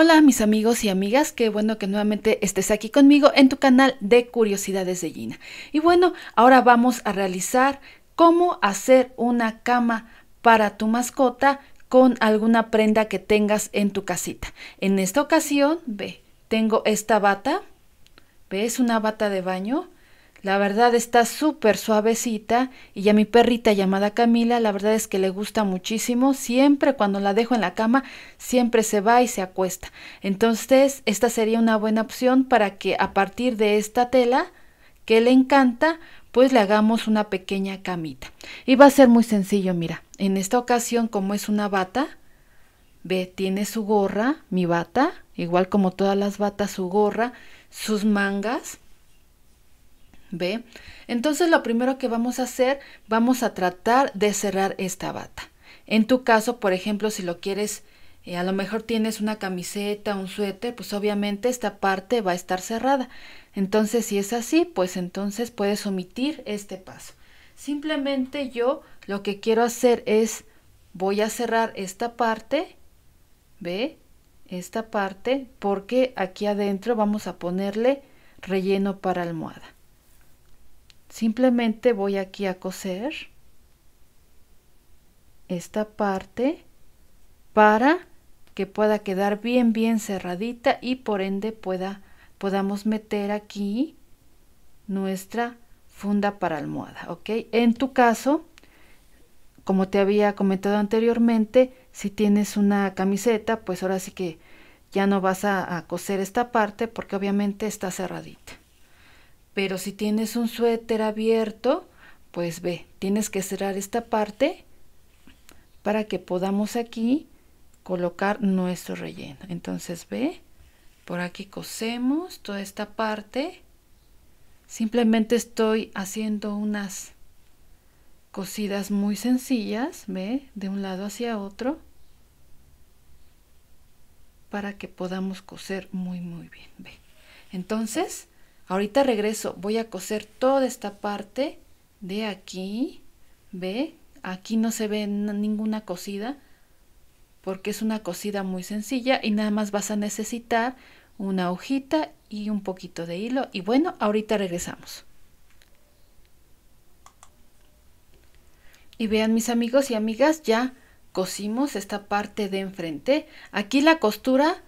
Hola mis amigos y amigas, qué bueno que nuevamente estés aquí conmigo en tu canal de Curiosidades de Gina. Y bueno, ahora vamos a realizar cómo hacer una cama para tu mascota con alguna prenda que tengas en tu casita. En esta ocasión, ve, tengo esta bata, ve, es una bata de baño la verdad está súper suavecita y a mi perrita llamada Camila, la verdad es que le gusta muchísimo. Siempre cuando la dejo en la cama, siempre se va y se acuesta. Entonces, esta sería una buena opción para que a partir de esta tela que le encanta, pues le hagamos una pequeña camita. Y va a ser muy sencillo, mira. En esta ocasión, como es una bata, ve, tiene su gorra, mi bata, igual como todas las batas, su gorra, sus mangas ¿Ve? Entonces lo primero que vamos a hacer, vamos a tratar de cerrar esta bata. En tu caso, por ejemplo, si lo quieres, eh, a lo mejor tienes una camiseta, un suéter, pues obviamente esta parte va a estar cerrada. Entonces, si es así, pues entonces puedes omitir este paso. Simplemente yo lo que quiero hacer es, voy a cerrar esta parte, ¿ve? Esta parte, porque aquí adentro vamos a ponerle relleno para almohada. Simplemente voy aquí a coser esta parte para que pueda quedar bien bien cerradita y por ende pueda podamos meter aquí nuestra funda para almohada, ¿ok? En tu caso, como te había comentado anteriormente, si tienes una camiseta, pues ahora sí que ya no vas a, a coser esta parte porque obviamente está cerradita. Pero si tienes un suéter abierto, pues ve, tienes que cerrar esta parte para que podamos aquí colocar nuestro relleno. Entonces ve, por aquí cosemos toda esta parte. Simplemente estoy haciendo unas cosidas muy sencillas, ve, de un lado hacia otro para que podamos coser muy muy bien. ¿Ve? Entonces, Ahorita regreso, voy a coser toda esta parte de aquí, ve, aquí no se ve ninguna cosida porque es una cosida muy sencilla y nada más vas a necesitar una hojita y un poquito de hilo y bueno, ahorita regresamos. Y vean mis amigos y amigas, ya cosimos esta parte de enfrente. Aquí la costura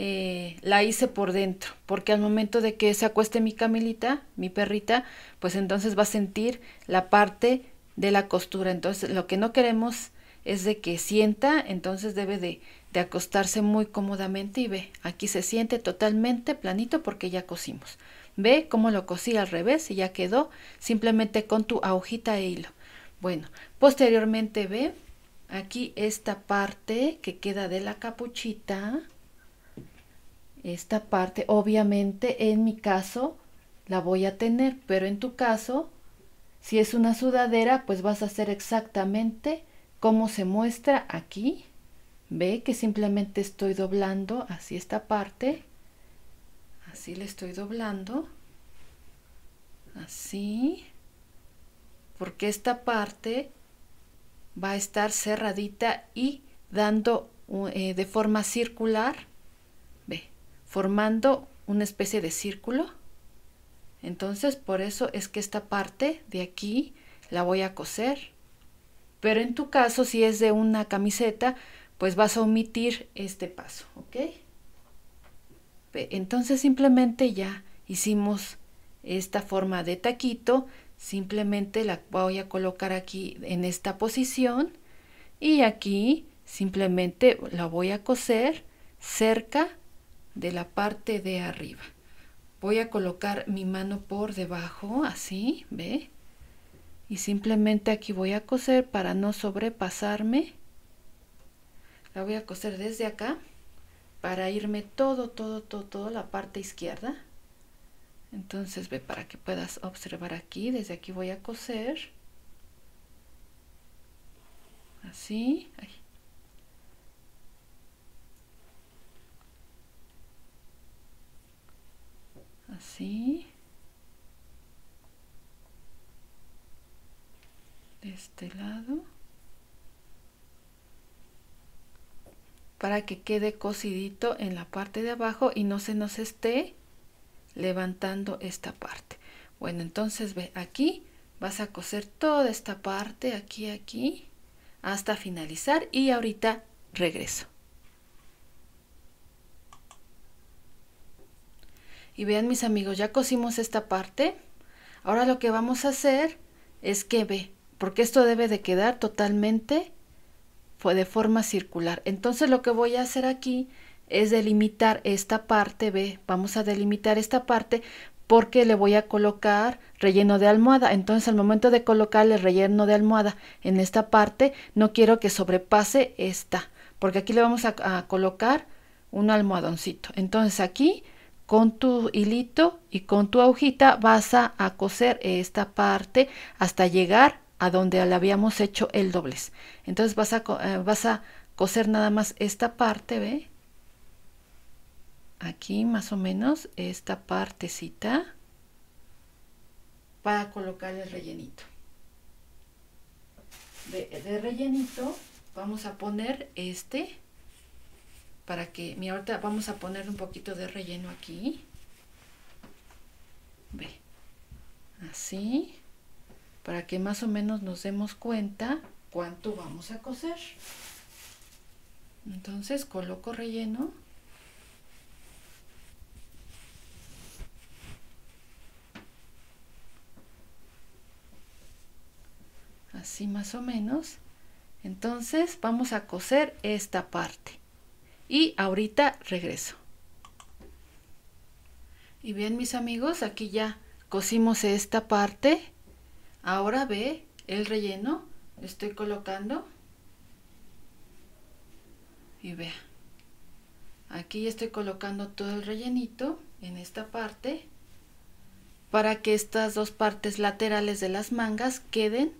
eh, la hice por dentro, porque al momento de que se acueste mi camilita, mi perrita, pues entonces va a sentir la parte de la costura. Entonces lo que no queremos es de que sienta, entonces debe de, de acostarse muy cómodamente y ve, aquí se siente totalmente planito porque ya cosimos. Ve cómo lo cosí al revés y ya quedó simplemente con tu agujita e hilo. Bueno, posteriormente ve aquí esta parte que queda de la capuchita esta parte. Obviamente en mi caso la voy a tener, pero en tu caso, si es una sudadera, pues vas a hacer exactamente como se muestra aquí. Ve que simplemente estoy doblando así esta parte. Así le estoy doblando. Así. Porque esta parte va a estar cerradita y dando eh, de forma circular formando una especie de círculo. Entonces por eso es que esta parte de aquí la voy a coser. Pero en tu caso, si es de una camiseta, pues vas a omitir este paso, ¿ok? Entonces simplemente ya hicimos esta forma de taquito, simplemente la voy a colocar aquí en esta posición y aquí simplemente la voy a coser cerca de la parte de arriba. Voy a colocar mi mano por debajo, así, ¿ve? Y simplemente aquí voy a coser para no sobrepasarme. La voy a coser desde acá para irme todo, todo, todo, toda la parte izquierda. Entonces ve para que puedas observar aquí, desde aquí voy a coser. Así, así de este lado para que quede cosidito en la parte de abajo y no se nos esté levantando esta parte bueno entonces ve aquí vas a coser toda esta parte aquí aquí hasta finalizar y ahorita regreso Y vean mis amigos, ya cosimos esta parte. Ahora lo que vamos a hacer es que ve, porque esto debe de quedar totalmente de forma circular. Entonces lo que voy a hacer aquí es delimitar esta parte, ve, vamos a delimitar esta parte porque le voy a colocar relleno de almohada. Entonces al momento de colocarle relleno de almohada en esta parte, no quiero que sobrepase esta, porque aquí le vamos a, a colocar un almohadoncito. Entonces aquí con tu hilito y con tu agujita vas a, coser esta parte hasta llegar a donde le habíamos hecho el doblez. Entonces eh, vas a, coser nada más esta parte, ¿ve? Aquí más o menos esta partecita para colocar el rellenito. de rellenito vamos a poner este para que, mira, ahorita vamos a poner un poquito de relleno aquí. Ve, así, para que más o menos nos demos cuenta cuánto vamos a coser. Entonces coloco relleno. Así más o menos. Entonces vamos a coser esta parte y ahorita regreso. Y bien mis amigos, aquí ya cosimos esta parte. Ahora ve el relleno, estoy colocando. Y vea, aquí estoy colocando todo el rellenito en esta parte para que estas dos partes laterales de las mangas queden,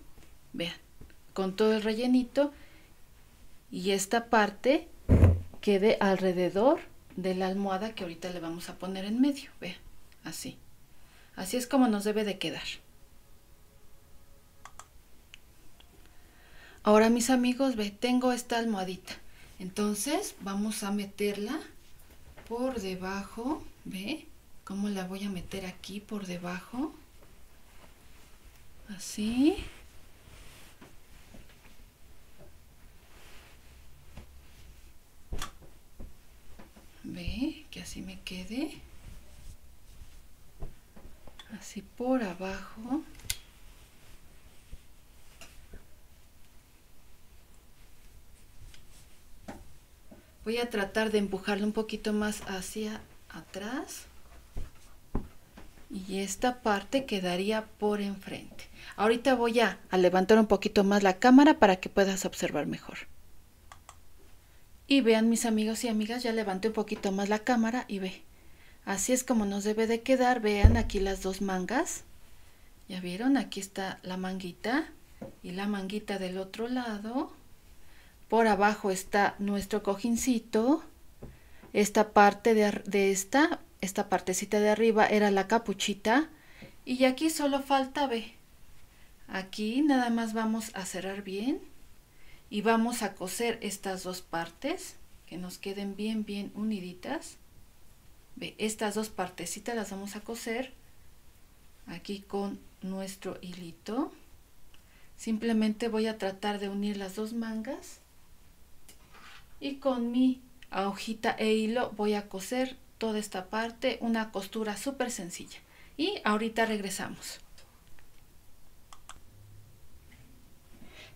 vean, con todo el rellenito y esta parte quede alrededor de la almohada que ahorita le vamos a poner en medio, ve así. Así es como nos debe de quedar. Ahora mis amigos, ve, tengo esta almohadita. Entonces vamos a meterla por debajo, ve, cómo la voy a meter aquí por debajo. Así. quede así por abajo voy a tratar de empujarle un poquito más hacia atrás y esta parte quedaría por enfrente ahorita voy a levantar un poquito más la cámara para que puedas observar mejor y vean mis amigos y amigas, ya levanté un poquito más la cámara y ve. Así es como nos debe de quedar. Vean aquí las dos mangas. Ya vieron, aquí está la manguita y la manguita del otro lado. Por abajo está nuestro cojincito. Esta parte de, de esta, esta partecita de arriba era la capuchita. Y aquí solo falta, ve. Aquí nada más vamos a cerrar bien y vamos a coser estas dos partes que nos queden bien bien uniditas Ve, estas dos partecitas las vamos a coser aquí con nuestro hilito simplemente voy a tratar de unir las dos mangas y con mi hojita e hilo voy a coser toda esta parte una costura súper sencilla y ahorita regresamos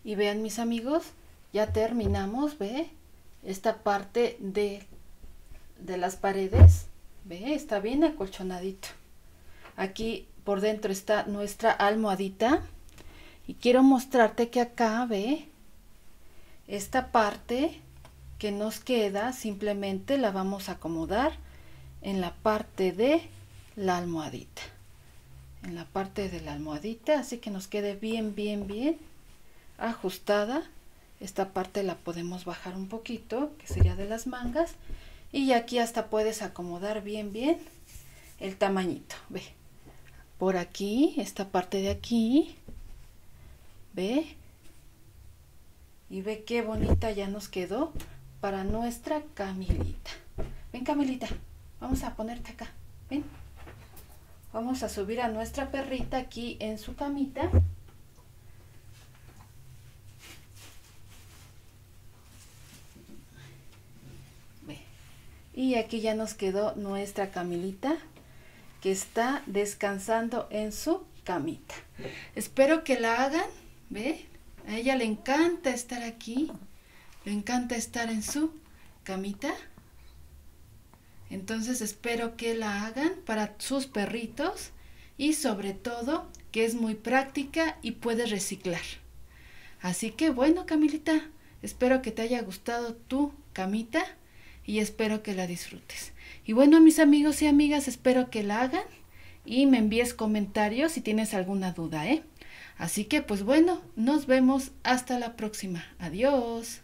y vean mis amigos ya terminamos, ve, esta parte de, de las paredes, ve, está bien acolchonadito. Aquí por dentro está nuestra almohadita y quiero mostrarte que acá, ve, esta parte que nos queda simplemente la vamos a acomodar en la parte de la almohadita en la parte de la almohadita así que nos quede bien bien bien ajustada esta parte la podemos bajar un poquito, que sería de las mangas. Y aquí hasta puedes acomodar bien, bien el tamañito, ve. Por aquí, esta parte de aquí, ve. Y ve qué bonita ya nos quedó para nuestra Camilita. Ven Camilita, vamos a ponerte acá, ven. Vamos a subir a nuestra perrita aquí en su camita. Y aquí ya nos quedó nuestra Camilita que está descansando en su camita. Espero que la hagan, ¿ve? A ella le encanta estar aquí, le encanta estar en su camita. Entonces espero que la hagan para sus perritos y sobre todo que es muy práctica y puede reciclar. Así que bueno, Camilita, espero que te haya gustado tu camita y espero que la disfrutes. Y bueno, mis amigos y amigas, espero que la hagan y me envíes comentarios si tienes alguna duda, ¿eh? Así que pues bueno, nos vemos hasta la próxima. Adiós.